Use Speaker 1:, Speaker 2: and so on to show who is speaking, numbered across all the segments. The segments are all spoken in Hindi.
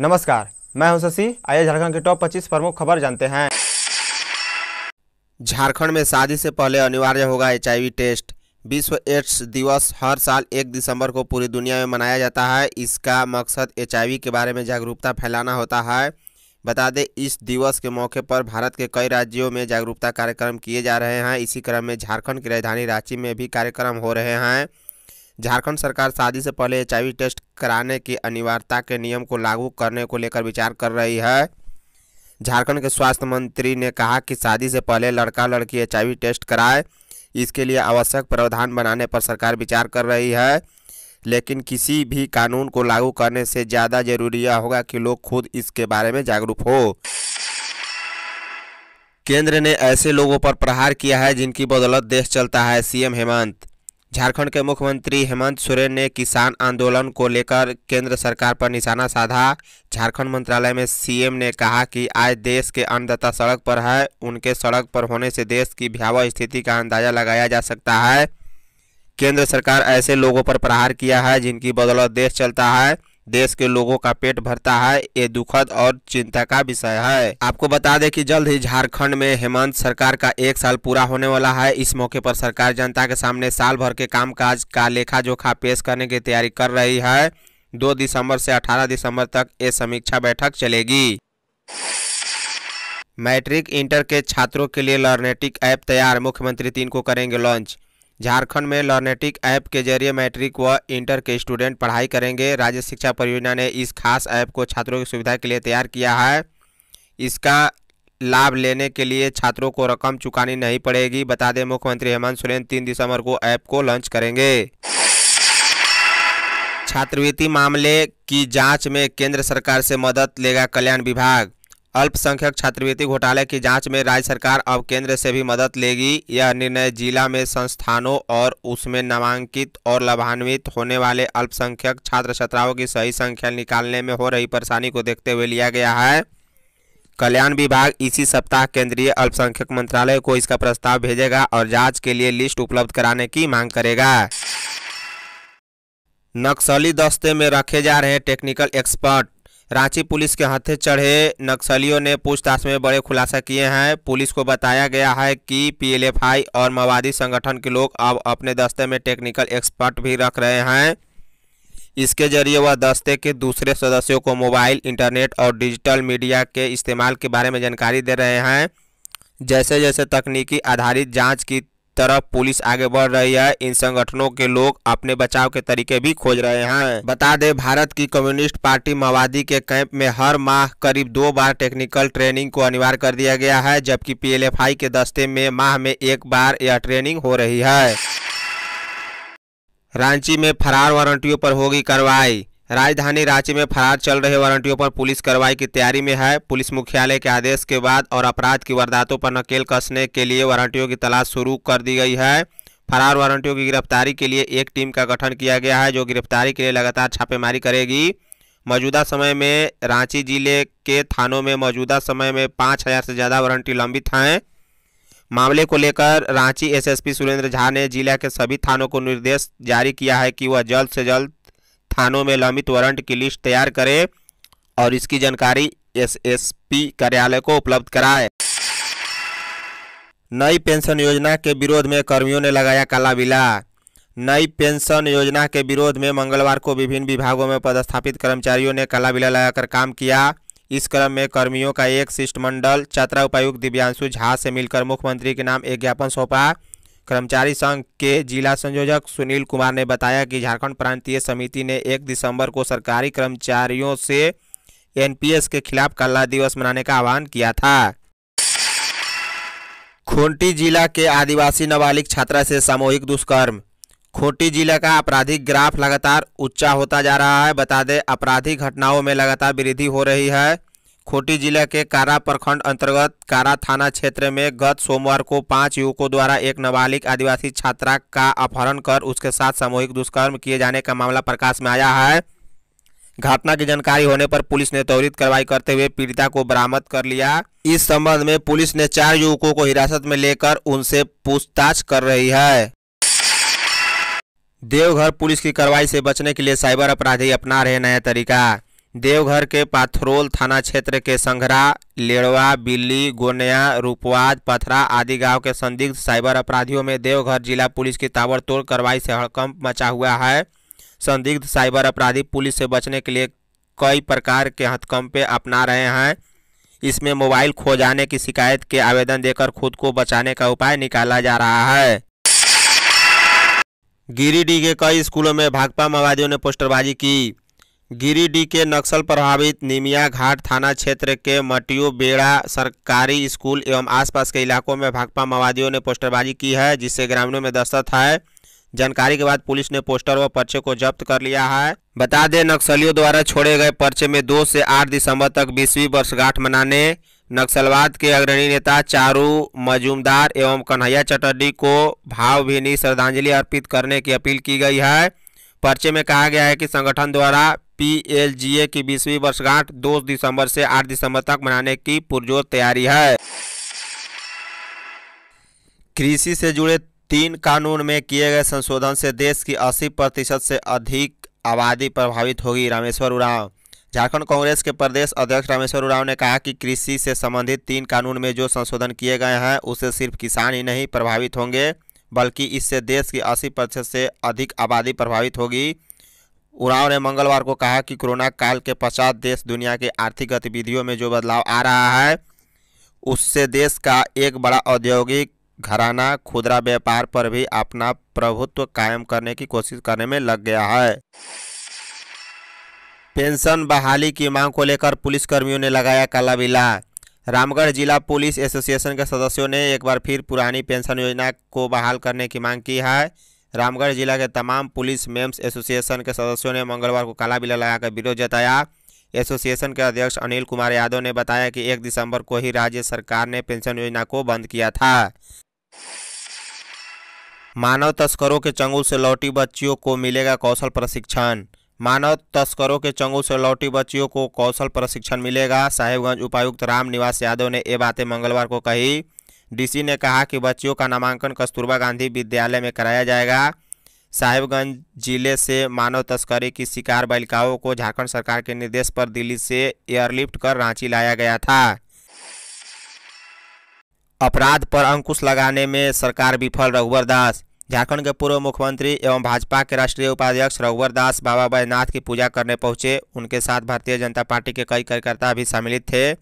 Speaker 1: नमस्कार मैं हूं शशि आइए झारखंड के टॉप 25 प्रमुख खबर जानते हैं झारखंड में शादी से पहले अनिवार्य होगा एचआईवी टेस्ट विश्व एड्स दिवस हर साल एक दिसंबर को पूरी दुनिया में मनाया जाता है इसका मकसद एचआईवी के बारे में जागरूकता फैलाना होता है बता दें इस दिवस के मौके पर भारत के कई राज्यों में जागरूकता कार्यक्रम किए जा रहे हैं इसी क्रम में झारखंड की राजधानी रांची में भी कार्यक्रम हो रहे हैं झारखंड सरकार शादी से पहले एच टेस्ट कराने की अनिवार्यता के नियम को लागू करने को लेकर विचार कर रही है झारखंड के स्वास्थ्य मंत्री ने कहा कि शादी से पहले लड़का लड़की एच टेस्ट कराए इसके लिए आवश्यक प्रावधान बनाने पर सरकार विचार कर रही है लेकिन किसी भी कानून को लागू करने से ज़्यादा जरूरी यह होगा कि लोग खुद इसके बारे में जागरूक हो केंद्र ने ऐसे लोगों पर प्रहार किया है जिनकी बदौलत देश चलता है सीएम हेमंत झारखंड के मुख्यमंत्री हेमंत सोरेन ने किसान आंदोलन को लेकर केंद्र सरकार पर निशाना साधा झारखंड मंत्रालय में सीएम ने कहा कि आज देश के अन्नदाता सड़क पर है उनके सड़क पर होने से देश की भयावह स्थिति का अंदाजा लगाया जा सकता है केंद्र सरकार ऐसे लोगों पर प्रहार किया है जिनकी बदौलत देश चलता है देश के लोगों का पेट भरता है ये दुखद और चिंता का विषय है आपको बता दें कि जल्द ही झारखंड में हेमंत सरकार का एक साल पूरा होने वाला है इस मौके पर सरकार जनता के सामने साल भर के कामकाज का लेखा जोखा पेश करने की तैयारी कर रही है दो दिसंबर से अठारह दिसंबर तक ये समीक्षा बैठक चलेगी मैट्रिक इंटर के छात्रों के लिए लर्नेटिक ऐप तैयार मुख्यमंत्री तीन को करेंगे लॉन्च झारखंड में लर्नेटिक ऐप के जरिए मैट्रिक व इंटर के स्टूडेंट पढ़ाई करेंगे राज्य शिक्षा परियोजना ने इस खास ऐप को छात्रों की सुविधा के लिए तैयार किया है इसका लाभ लेने के लिए छात्रों को रकम चुकानी नहीं पड़ेगी बता दें मुख्यमंत्री हेमंत सोरेन तीन दिसंबर को ऐप को लॉन्च करेंगे छात्रवृत्ति मामले की जांच में केंद्र सरकार से मदद लेगा कल्याण विभाग अल्पसंख्यक छात्रवृत्ति घोटाले की जांच में राज्य सरकार अब केंद्र से भी मदद लेगी यह निर्णय जिला में संस्थानों और उसमें नामांकित और लाभान्वित होने वाले अल्पसंख्यक छात्र छात्राओं की सही संख्या निकालने में हो रही परेशानी को देखते हुए लिया गया है कल्याण विभाग इसी सप्ताह केंद्रीय अल्पसंख्यक मंत्रालय को इसका प्रस्ताव भेजेगा और जाँच के लिए लिस्ट उपलब्ध कराने की मांग करेगा नक्सली दस्ते में रखे जा रहे टेक्निकल एक्सपर्ट रांची पुलिस के हाथे चढ़े नक्सलियों ने पूछताछ में बड़े खुलासा किए हैं पुलिस को बताया गया है कि पीएलएफआई और माओवादी संगठन के लोग अब अपने दस्ते में टेक्निकल एक्सपर्ट भी रख रहे हैं इसके जरिए वह दस्ते के दूसरे सदस्यों को मोबाइल इंटरनेट और डिजिटल मीडिया के इस्तेमाल के बारे में जानकारी दे रहे हैं जैसे जैसे तकनीकी आधारित जाँच की तरफ पुलिस आगे बढ़ रही है इन संगठनों के लोग अपने बचाव के तरीके भी खोज रहे हैं बता दें भारत की कम्युनिस्ट पार्टी माओवादी के कैंप में हर माह करीब दो बार टेक्निकल ट्रेनिंग को अनिवार्य कर दिया गया है जबकि पी के दस्ते में माह में एक बार यह ट्रेनिंग हो रही है रांची में फरार वारंटियों पर होगी कार्रवाई राजधानी रांची में फरार चल रहे वारंटियों पर पुलिस कार्रवाई की तैयारी में है पुलिस मुख्यालय के आदेश के बाद और अपराध की वारदातों पर नकेल कसने के लिए वारंटियों की तलाश शुरू कर दी गई है फरार वारंटियों की गिरफ्तारी के लिए एक टीम का गठन किया गया है जो गिरफ्तारी के लिए लगातार छापेमारी करेगी मौजूदा समय में रांची जिले के थानों में मौजूदा समय में पाँच हज़ार से ज़्यादा वारंटी लंबित हैं मामले को लेकर रांची एसएसपी सुरेंद्र झा ने जिला के सभी थानों को निर्देश जारी किया है कि वह जल्द से जल्द थानों में लंबित वारंट की लिस्ट तैयार करे और इसकी जानकारी एसएसपी कार्यालय को उपलब्ध कराए नई पेंशन योजना के विरोध में कर्मियों ने लगाया काला बिला नई पेंशन योजना के विरोध में मंगलवार को विभिन्न विभागों में पदस्थापित कर्मचारियों ने काला बिला लगाकर काम किया इस क्रम में कर्मियों का एक शिष्टमंडल चतरा उपायुक्त दिव्यांशु झा से मिलकर मुख्यमंत्री के नाम एक ज्ञापन सौंपा कर्मचारी संघ के जिला संयोजक सुनील कुमार ने बताया कि झारखंड प्रांतीय समिति ने 1 दिसंबर को सरकारी कर्मचारियों से एनपीएस के खिलाफ काला दिवस मनाने का आह्वान किया था खूंटी जिला के आदिवासी नाबालिग छात्रा से सामूहिक दुष्कर्म खूंटी जिला का आपराधिक ग्राफ लगातार ऊंचा होता जा रहा है बता दें आपराधिक घटनाओं में लगातार वृद्धि हो रही है खूंटी जिला के कारा प्रखंड अंतर्गत कारा थाना क्षेत्र में गत सोमवार को पांच युवकों द्वारा एक नाबालिग आदिवासी छात्रा का अपहरण कर उसके साथ सामूहिक दुष्कर्म किए जाने का मामला प्रकाश में आया है घटना की जानकारी होने पर पुलिस ने त्वरित कार्रवाई करते हुए पीड़िता को बरामद कर लिया इस संबंध में पुलिस ने चार युवकों को हिरासत में लेकर उनसे पूछताछ कर रही है देवघर पुलिस की कार्रवाई से बचने के लिए साइबर अपराधी अपना रहे नया तरीका देवघर के पाथरोल थाना क्षेत्र के संघरा लेड़वा बिल्ली गोनिया रूपवाद पथरा आदि गांव के संदिग्ध साइबर अपराधियों में देवघर जिला पुलिस की ताबड़तोड़ कार्रवाई से हड़कंप मचा हुआ है संदिग्ध साइबर अपराधी पुलिस से बचने के लिए कई प्रकार के हथकंपे अपना रहे हैं इसमें मोबाइल खो जाने की शिकायत के आवेदन देकर खुद को बचाने का उपाय निकाला जा रहा है गिरिडीह के कई स्कूलों में भाकपा माओवादियों ने पोस्टरबाजी की गिरिडीह के नक्सल प्रभावित निमिया घाट थाना क्षेत्र के मटियो बेड़ा सरकारी स्कूल एवं आसपास के इलाकों में भाकपा माओवादियों ने पोस्टरबाजी की है जिससे ग्रामीणों में दस्तक है जानकारी के बाद पुलिस ने पोस्टर व पर्चे को जब्त कर लिया है बता दें नक्सलियों द्वारा छोड़े गए पर्चे में दो से आठ दिसंबर तक बीसवीं वर्षगांठ मनाने नक्सलवाद के अग्रणी नेता चारू मजूमदार एवं कन्हैया चटर्जी को भावभीनी श्रद्धांजलि अर्पित करने की अपील की गई है पर्चे में कहा गया है कि संगठन द्वारा पीएलजीए की बीसवीं वर्षगांठ 2 दिसंबर से 8 दिसंबर तक मनाने की पुरजोर तैयारी है कृषि से जुड़े तीन कानून में किए गए संशोधन से देश की 80 प्रतिशत से अधिक आबादी प्रभावित होगी रामेश्वर उराव झारखंड कांग्रेस के प्रदेश अध्यक्ष रामेश्वर उराव ने कहा कि कृषि से संबंधित तीन कानून में जो संशोधन किए गए हैं उससे सिर्फ किसान ही नहीं प्रभावित होंगे बल्कि इससे देश की अस्सी प्रतिशत से अधिक आबादी प्रभावित होगी उराव ने मंगलवार को कहा कि कोरोना काल के पश्चात देश दुनिया की आर्थिक गतिविधियों में जो बदलाव आ रहा है उससे देश का एक बड़ा औद्योगिक घराना खुदरा व्यापार पर भी अपना प्रभुत्व कायम करने की कोशिश करने में लग गया है पेंशन बहाली की मांग को लेकर पुलिसकर्मियों ने लगाया काला बिला रामगढ़ जिला पुलिस एसोसिएशन के सदस्यों ने एक बार फिर पुरानी पेंशन योजना को बहाल करने की मांग की है रामगढ़ जिला के तमाम पुलिस मेम्स एसोसिएशन के सदस्यों ने मंगलवार को काला बिला लगाकर विरोध जताया एसोसिएशन के अध्यक्ष अनिल कुमार यादव ने बताया कि एक दिसंबर को ही राज्य सरकार ने पेंशन योजना को बंद किया था मानव तस्करों के चंगुल से लौटी बच्चियों को मिलेगा कौशल प्रशिक्षण मानव तस्करों के चंगुल से लौटी बच्चियों को कौशल प्रशिक्षण मिलेगा साहेबगंज उपायुक्त राम निवास यादव ने ये बातें मंगलवार को कही डीसी ने कहा कि बच्चियों का नामांकन कस्तूरबा गांधी विद्यालय में कराया जाएगा साहिबगंज जिले से मानव तस्करी की शिकार बालिकाओं को झारखंड सरकार के निर्देश पर दिल्ली से एयरलिफ्ट कर रांची लाया गया था अपराध पर अंकुश लगाने में सरकार विफल रघुवर दास झारखंड के पूर्व मुख्यमंत्री एवं भाजपा के राष्ट्रीय उपाध्यक्ष रघुवर दास बाबा बैद्यनाथ की पूजा करने पहुंचे उनके साथ भारतीय जनता पार्टी के कई कार्यकर्ता भी सम्मिलित थे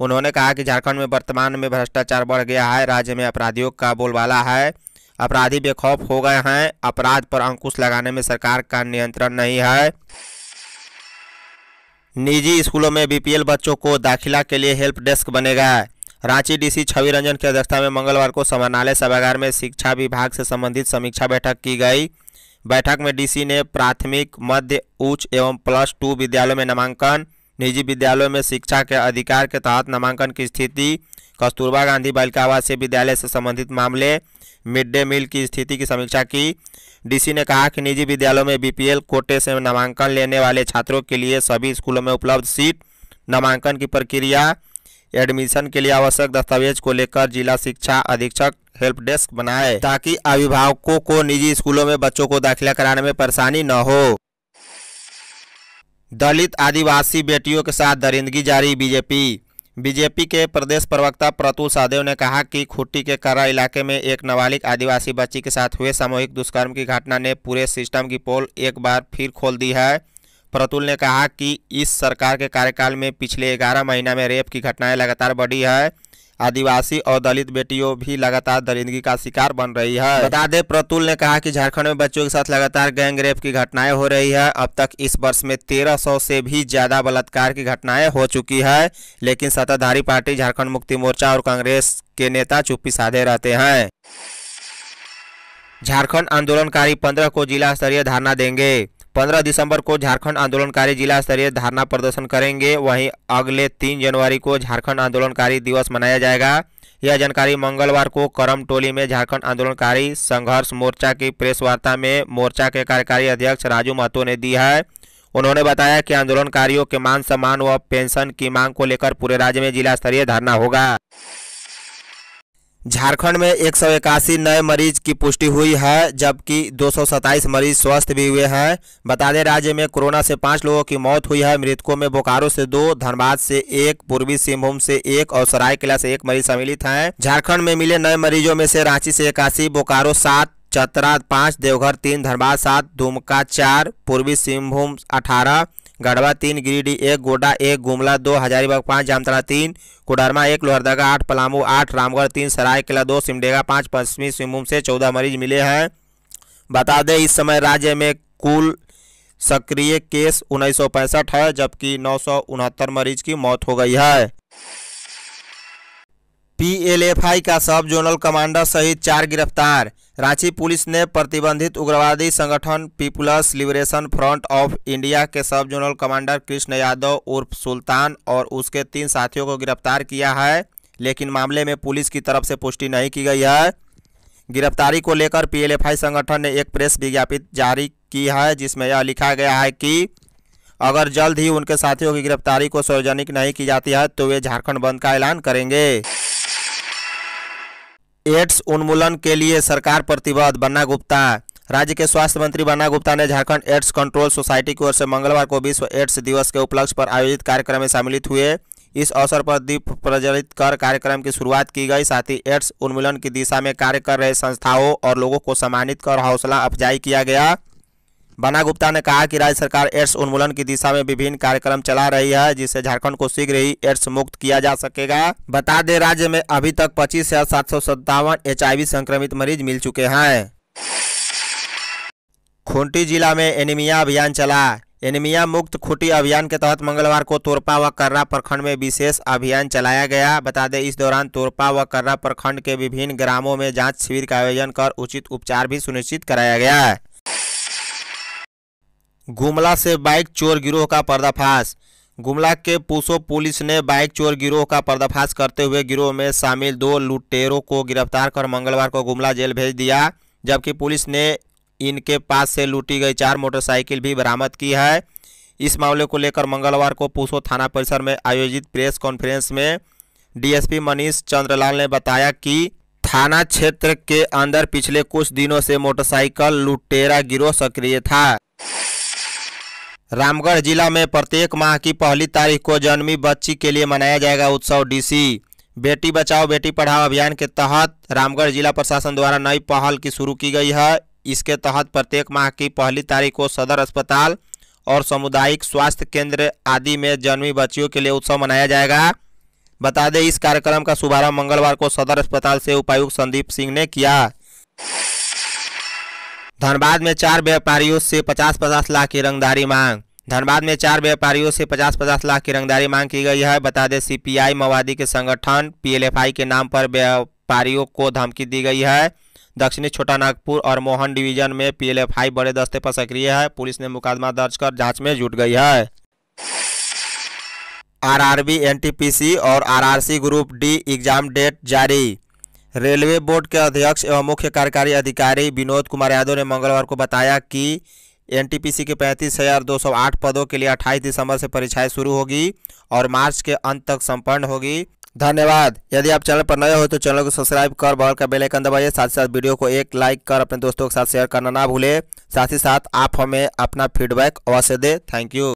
Speaker 1: उन्होंने कहा कि झारखंड में वर्तमान में भ्रष्टाचार बढ़ गया है राज्य में अपराधियों का बोलबाला है अपराधी बेखौफ हो गए हैं अपराध पर अंकुश लगाने में सरकार का नियंत्रण नहीं है निजी स्कूलों में बीपीएल बच्चों को दाखिला के लिए हेल्प डेस्क बनेगा रांची डीसी छवि रंजन की अध्यक्षता में मंगलवार को समरणालय सभागार में शिक्षा विभाग से संबंधित समीक्षा बैठक की गई बैठक में डीसी ने प्राथमिक मध्य उच्च एवं प्लस टू विद्यालयों में नामांकन निजी विद्यालयों में शिक्षा के अधिकार के तहत नामांकन की स्थिति कस्तूरबा गांधी बालिका आवासीय विद्यालय से संबंधित मामले मिड डे मील की स्थिति की समीक्षा की डीसी ने कहा कि निजी विद्यालयों में बीपीएल कोटे से नामांकन लेने वाले छात्रों के लिए सभी स्कूलों में उपलब्ध सीट नामांकन की प्रक्रिया एडमिशन के लिए आवश्यक दस्तावेज को लेकर जिला शिक्षा अधीक्षक हेल्प डेस्क बनाए ताकि अभिभावकों को निजी स्कूलों में बच्चों को दाखिला कराने में परेशानी न हो दलित आदिवासी बेटियों के साथ दरिंदगी जारी बीजेपी बीजेपी के प्रदेश प्रवक्ता प्रतुल सहदेव ने कहा कि खुट्टी के करा इलाके में एक नाबालिग आदिवासी बच्ची के साथ हुए सामूहिक दुष्कर्म की घटना ने पूरे सिस्टम की पोल एक बार फिर खोल दी है प्रतुल ने कहा कि इस सरकार के कार्यकाल में पिछले 11 महीना में रेप की घटनाएं लगातार बढ़ी है आदिवासी और दलित बेटियों भी लगातार दरिंदगी का शिकार बन रही है बता दे प्रतुल ने कहा कि झारखंड में बच्चों के साथ लगातार गैंग रेप की घटनाएं हो रही है अब तक इस वर्ष में तेरह सौ से भी ज्यादा बलात्कार की घटनाएं हो चुकी है लेकिन सत्ताधारी पार्टी झारखंड मुक्ति मोर्चा और कांग्रेस के नेता चुप्पी साधे रहते हैं झारखंड आंदोलनकारी पंद्रह को जिला स्तरीय धरना देंगे पंद्रह दिसंबर को झारखंड आंदोलनकारी जिला स्तरीय धारणा प्रदर्शन करेंगे वहीं अगले तीन जनवरी को झारखंड आंदोलनकारी दिवस मनाया जाएगा यह जानकारी मंगलवार को करम टोली में झारखंड आंदोलनकारी संघर्ष मोर्चा की प्रेस वार्ता में मोर्चा के कार्यकारी अध्यक्ष राजू महतो ने दी है उन्होंने बताया कि आंदोलनकारियों के मान सम्मान व पेंशन की मांग को लेकर पूरे राज्य में जिला स्तरीय धरना होगा झारखंड में एक सौ इक्यासी नए मरीज की पुष्टि हुई है जबकि दो मरीज स्वस्थ भी हुए हैं बता दें राज्य में कोरोना से पाँच लोगों की मौत हुई है मृतकों में बोकारो से दो धनबाद से एक पूर्वी सिंहभूम से एक और सरायकेला से एक मरीज सम्मिलित हैं झारखंड में मिले नए मरीजों में से रांची से इक्यासी बोकारो सात चतरा पाँच देवघर तीन धनबाद सात दुमका चार पूर्वी सिंहभूम अठारह गढ़वा तीन गिरिडीह एक गोडा एक गुमला दो हजारीबाग पाँच जामतला तीन कोडरमा एक लोहरदगा आठ पलामू आठ रामगढ़ तीन सरायकला दो सिमडेगा पाँच पश्चिमी सिंहभूम से चौदह मरीज मिले हैं बता दें इस समय राज्य में कुल सक्रिय केस उन्नीस है जबकि नौ मरीज की मौत हो गई है पीएलएफआई का सब जोनल कमांडर सहित चार गिरफ्तार रांची पुलिस ने प्रतिबंधित उग्रवादी संगठन people's liberation front of India के सब जोनल कमांडर कृष्ण यादव उर्फ सुल्तान और उसके तीन साथियों को गिरफ्तार किया है लेकिन मामले में पुलिस की तरफ से पुष्टि नहीं की गई है गिरफ्तारी को लेकर पीएलएफआई संगठन ने एक प्रेस विज्ञापित जारी की है जिसमें यह लिखा गया है कि अगर जल्द ही उनके साथियों की गिरफ्तारी को सार्वजनिक नहीं की जाती है तो वे झारखंड बंद का ऐलान करेंगे एड्स उन्मूलन के लिए सरकार प्रतिबद्ध बन्ना गुप्ता राज्य के स्वास्थ्य मंत्री बन्ना गुप्ता ने झारखंड एड्स कंट्रोल सोसाइटी की ओर से मंगलवार को विश्व एड्स दिवस के उपलक्ष्य पर आयोजित कार्यक्रम में सम्मिलित हुए इस अवसर पर दीप प्रज्वलित कर कार्यक्रम की शुरुआत की गई साथ ही एड्स उन्मूलन की दिशा में कार्य कर रहे संस्थाओं और लोगों को सम्मानित कर हौसला अफजाई किया गया बना गुप्ता ने कहा कि राज्य सरकार एड्स उन्मूलन की दिशा में विभिन्न कार्यक्रम चला रही है जिससे झारखंड को शीघ्र ही एड्स मुक्त किया जा सकेगा बता दें राज्य में अभी तक पच्चीस हजार सात सौ सत्तावन एचआईवी संक्रमित मरीज मिल चुके हैं खूंटी जिला में एनीमिया अभियान चला एनीमिया मुक्त खूंटी अभियान के तहत मंगलवार को तोरपा व कर्रा प्रखंड में विशेष अभियान चलाया गया बता दें इस दौरान तोरपा व कर्रा प्रखंड के विभिन्न ग्रामों में जांच शिविर का आयोजन कर उचित उपचार भी सुनिश्चित कराया गया गुमला से बाइक चोर गिरोह का पर्दाफाश गुमला के पूसो पुलिस ने बाइक चोर गिरोह का पर्दाफाश करते हुए गिरोह में शामिल दो लुटेरों को गिरफ्तार कर मंगलवार को गुमला जेल भेज दिया जबकि पुलिस ने इनके पास से लूटी गई चार मोटरसाइकिल भी बरामद की है इस मामले को लेकर मंगलवार को पूसो थाना परिसर में आयोजित प्रेस कॉन्फ्रेंस में डीएसपी मनीष चंद्रलाल ने बताया कि थाना क्षेत्र के अंदर पिछले कुछ दिनों से मोटरसाइकिल लुटेरा गिरोह सक्रिय था रामगढ़ जिला में प्रत्येक माह की पहली तारीख को जन्मी बच्ची के लिए मनाया जाएगा उत्सव डीसी बेटी बचाओ बेटी पढ़ाओ अभियान के तहत रामगढ़ जिला प्रशासन द्वारा नई पहल की शुरू की गई है इसके तहत प्रत्येक माह की पहली तारीख को सदर अस्पताल और सामुदायिक स्वास्थ्य केंद्र आदि में जन्मी बच्चियों के लिए उत्सव मनाया जाएगा बता दें इस कार्यक्रम का शुभारंभ मंगलवार को सदर अस्पताल से उपायुक्त संदीप सिंह ने किया धनबाद में चार व्यापारियों से पचास पचास लाख की रंगदारी मांग धनबाद में चार व्यापारियों से पचास पचास लाख की रंगदारी मांग की गई है बता दें सीपीआई माओवादी के संगठन पीएलएफआई के नाम पर व्यापारियों को धमकी दी गई है दक्षिणी छोटा नागपुर और मोहन डिवीजन में पीएलएफआई बड़े दस्ते पर सक्रिय है पुलिस ने मुकदमा दर्ज कर जांच में जुट गई है आरआरबी एनटीपीसी और RRC group D exam date जारी रेलवे बोर्ड के अध्यक्ष एवं मुख्य कार्यकारी अधिकारी विनोद कुमार यादव ने मंगलवार को बताया कि एनटीपीसी के पैंतीस हज़ार दो सौ आठ पदों के लिए अट्ठाईस दिसंबर से परीक्षाएं शुरू होगी और मार्च के अंत तक संपन्न होगी धन्यवाद यदि आप चैनल पर नए हो तो चैनल को सब्सक्राइब कर बहुत का बेल आइकन दबाइए साथ ही साथ वीडियो को एक लाइक कर अपने दोस्तों के साथ शेयर करना ना भूले साथ ही साथ आप हमें अपना फीडबैक अवश्य दें थैंक यू